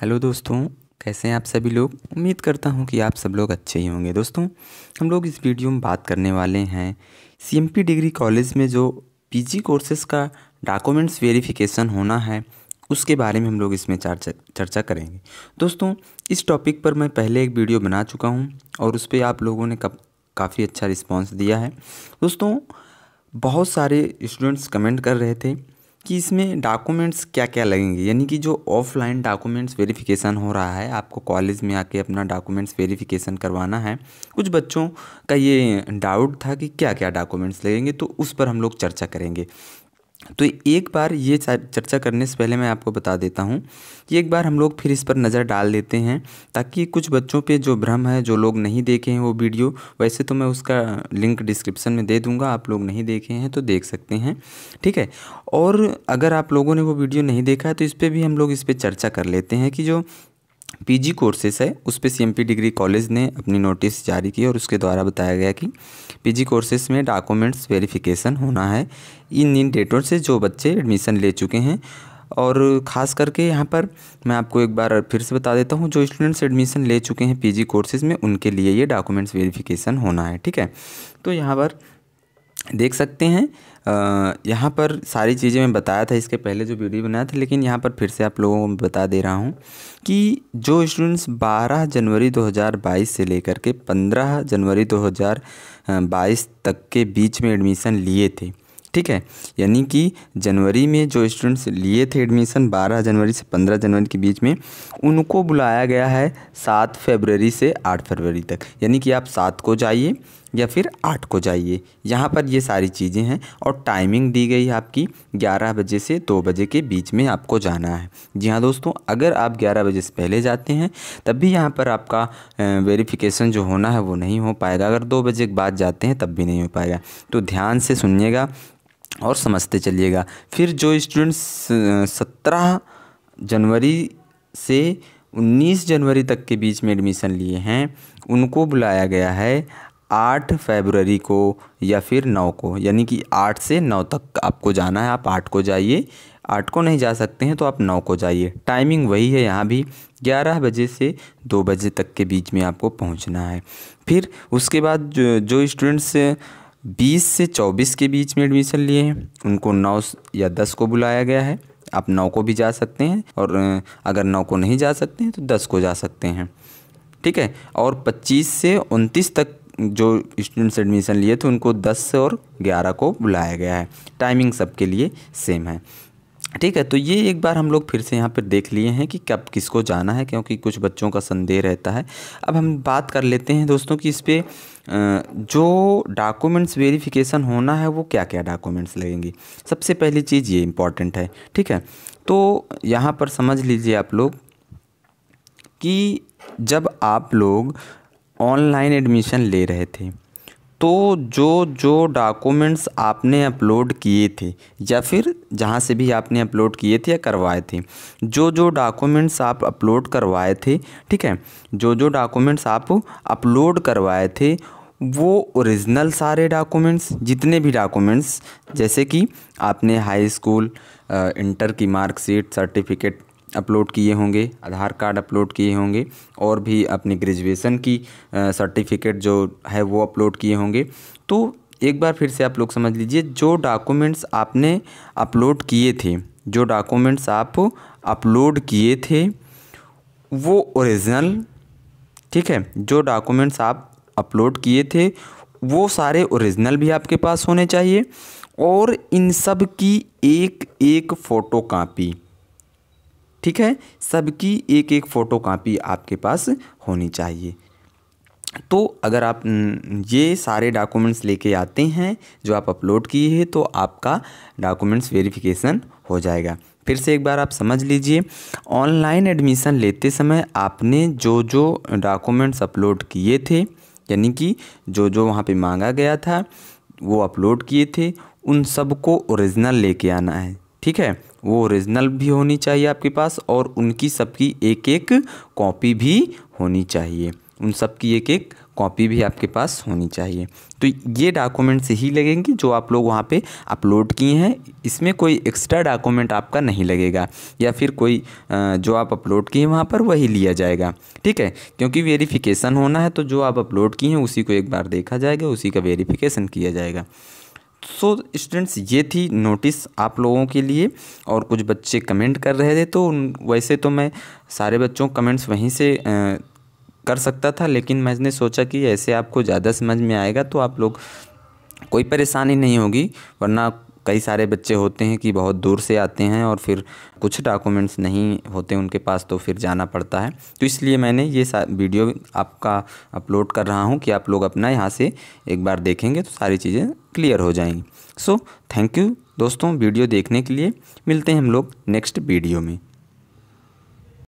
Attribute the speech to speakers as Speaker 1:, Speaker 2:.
Speaker 1: hello दोस्तों कैसे हैं आप सभी लोग उम्मीद करता हूं कि आप सब लोग अच्छे ही होंगे दोस्तों हम लोग इस वीडियो में बात करने वाले हैं सी डिग्री कॉलेज में जो पीजी कोर्सेज़ का डॉक्यूमेंट्स वेरिफिकेशन होना है उसके बारे में हम लोग इसमें चर्चा चर्चा करेंगे दोस्तों इस टॉपिक पर मैं पहले एक वीडियो बना चुका हूँ और उस पर आप लोगों ने काफ़ी अच्छा रिस्पॉन्स दिया है दोस्तों बहुत सारे स्टूडेंट्स कमेंट कर रहे थे कि इसमें डॉक्यूमेंट्स क्या क्या लगेंगे यानी कि जो ऑफलाइन डॉक्यूमेंट्स वेरिफिकेशन हो रहा है आपको कॉलेज में आके अपना डॉक्यूमेंट्स वेरिफिकेशन करवाना है कुछ बच्चों का ये डाउट था कि क्या क्या डॉक्यूमेंट्स लगेंगे तो उस पर हम लोग चर्चा करेंगे तो एक बार ये चर्चा करने से पहले मैं आपको बता देता हूँ कि एक बार हम लोग फिर इस पर नज़र डाल देते हैं ताकि कुछ बच्चों पे जो भ्रम है जो लोग नहीं देखे हैं वो वीडियो वैसे तो मैं उसका लिंक डिस्क्रिप्शन में दे दूँगा आप लोग नहीं देखे हैं तो देख सकते हैं ठीक है और अगर आप लोगों ने वो वीडियो नहीं देखा है तो इस पर भी हम लोग इस पर चर्चा कर लेते हैं कि जो पीजी कोर्सेस है उस पर सीएमपी डिग्री कॉलेज ने अपनी नोटिस जारी की और उसके द्वारा बताया गया कि पीजी कोर्सेस में डॉक्यूमेंट्स वेरिफिकेशन होना है इन इन डेटों से जो बच्चे एडमिशन ले चुके हैं और ख़ास करके यहाँ पर मैं आपको एक बार फिर से बता देता हूँ जो स्टूडेंट्स एडमिशन ले चुके हैं पीजी कोर्सेज़ में उनके लिए ये डॉक्यूमेंट्स वेरिफिकेशन होना है ठीक है तो यहाँ पर देख सकते हैं यहाँ पर सारी चीज़ें मैं बताया था इसके पहले जो वीडियो बनाया था लेकिन यहाँ पर फिर से आप लोगों को बता दे रहा हूँ कि जो स्टूडेंट्स 12 जनवरी 2022 से लेकर के 15 जनवरी 2022 तक के बीच में एडमिशन लिए थे ठीक है यानी कि जनवरी में जो स्टूडेंट्स लिए थे एडमिशन 12 जनवरी से 15 जनवरी के बीच में उनको बुलाया गया है 7 फरवरी से 8 फरवरी तक यानी कि आप 7 को जाइए या फिर आठ को जाइए यहाँ पर ये सारी चीज़ें हैं और टाइमिंग दी गई है आपकी ग्यारह बजे से दो बजे के बीच में आपको जाना है जी हाँ दोस्तों अगर आप ग्यारह बजे से पहले जाते हैं तब भी यहाँ पर आपका वेरिफिकेशन जो होना है वो नहीं हो पाएगा अगर दो बजे के बाद जाते हैं तब भी नहीं हो पाएगा तो ध्यान से सुनिएगा और समझते चलिएगा फिर जो स्टूडेंट्स सत्रह जनवरी से 19 जनवरी तक के बीच में एडमिशन लिए हैं उनको बुलाया गया है आठ फरवरी को या फिर नौ को यानी कि आठ से नौ तक आपको जाना है आप आठ को जाइए आठ को नहीं जा सकते हैं तो आप नौ को जाइए टाइमिंग वही है यहाँ भी ग्यारह बजे से दो बजे तक के बीच में आपको पहुँचना है फिर उसके बाद जो, जो स्टूडेंट्स बीस से चौबीस के बीच में एडमिशन लिए हैं उनको नौ या दस को बुलाया गया है आप नौ को भी जा सकते हैं और अगर नौ को नहीं जा सकते हैं तो दस को जा सकते हैं ठीक है और पच्चीस से उनतीस तक जो स्टूडेंट्स एडमिशन लिए थे उनको दस और ग्यारह को बुलाया गया है टाइमिंग सबके लिए सेम है ठीक है तो ये एक बार हम लोग फिर से यहाँ पर देख लिए हैं कि कब किसको जाना है क्योंकि कुछ बच्चों का संदेह रहता है अब हम बात कर लेते हैं दोस्तों कि इस पर जो डॉक्यूमेंट्स वेरिफिकेशन होना है वो क्या क्या डॉक्यूमेंट्स लगेंगे सबसे पहली चीज़ ये इम्पॉर्टेंट है ठीक है तो यहाँ पर समझ लीजिए आप लोग कि जब आप लोग ऑनलाइन एडमिशन ले रहे थे तो जो जो डॉक्यूमेंट्स आपने अपलोड किए थे या फिर जहाँ से भी आपने अपलोड किए थे या करवाए थे जो जो डॉक्यूमेंट्स आप अपलोड करवाए थे ठीक है जो जो डॉक्यूमेंट्स आप अपलोड करवाए थे वो ओरिजिनल सारे डॉक्यूमेंट्स जितने भी डॉक्यूमेंट्स जैसे कि आपने हाई स्कूल इंटर की मार्कशीट सर्टिफिकेट अपलोड किए होंगे आधार कार्ड अपलोड किए होंगे और भी अपनी ग्रेजुएशन की सर्टिफिकेट जो है वो अपलोड किए होंगे तो एक बार फिर से आप लोग समझ लीजिए जो डॉक्यूमेंट्स आपने अपलोड किए थे जो डॉक्यूमेंट्स आप अपलोड किए थे वो ओरिजिनल ठीक है जो डॉक्यूमेंट्स आप अपलोड किए थे वो सारे ओरिजिनल भी आपके पास होने चाहिए और इन सब की एक एक फ़ोटो कापी ठीक है सबकी एक एक फ़ोटो कापी आपके पास होनी चाहिए तो अगर आप ये सारे डॉक्यूमेंट्स लेके आते हैं जो आप अपलोड किए हैं तो आपका डॉक्यूमेंट्स वेरिफिकेशन हो जाएगा फिर से एक बार आप समझ लीजिए ऑनलाइन एडमिशन लेते समय आपने जो जो डॉक्यूमेंट्स अपलोड किए थे यानी कि जो जो वहाँ पे मांगा गया था वो अपलोड किए थे उन सबको ओरिजिनल लेके आना है ठीक है वो ओरिजिनल भी होनी चाहिए आपके पास और उनकी सबकी एक एक कॉपी भी होनी चाहिए उन सबकी एक एक कॉपी भी आपके पास होनी चाहिए तो ये डॉक्यूमेंट्स ही लगेंगे जो आप लोग वहाँ पे अपलोड किए हैं इसमें कोई एक्स्ट्रा डॉक्यूमेंट आपका नहीं लगेगा या फिर कोई जो आप अपलोड किए वहाँ पर वही लिया जाएगा ठीक है क्योंकि वेरिफिकेशन होना है तो जो आप अपलोड किए हैं उसी को एक बार देखा जाएगा उसी का वेरीफिकेशन किया जाएगा सो so, स्टूडेंट्स ये थी नोटिस आप लोगों के लिए और कुछ बच्चे कमेंट कर रहे थे तो वैसे तो मैं सारे बच्चों कमेंट्स वहीं से आ, कर सकता था लेकिन मैंने सोचा कि ऐसे आपको ज़्यादा समझ में आएगा तो आप लोग कोई परेशानी नहीं होगी वरना कई सारे बच्चे होते हैं कि बहुत दूर से आते हैं और फिर कुछ डॉक्यूमेंट्स नहीं होते उनके पास तो फिर जाना पड़ता है तो इसलिए मैंने ये वीडियो आपका अपलोड कर रहा हूँ कि आप लोग अपना यहाँ से एक बार देखेंगे तो सारी चीज़ें क्लियर हो जाएंगी सो थैंक यू दोस्तों वीडियो देखने के लिए मिलते हैं हम लोग नेक्स्ट वीडियो में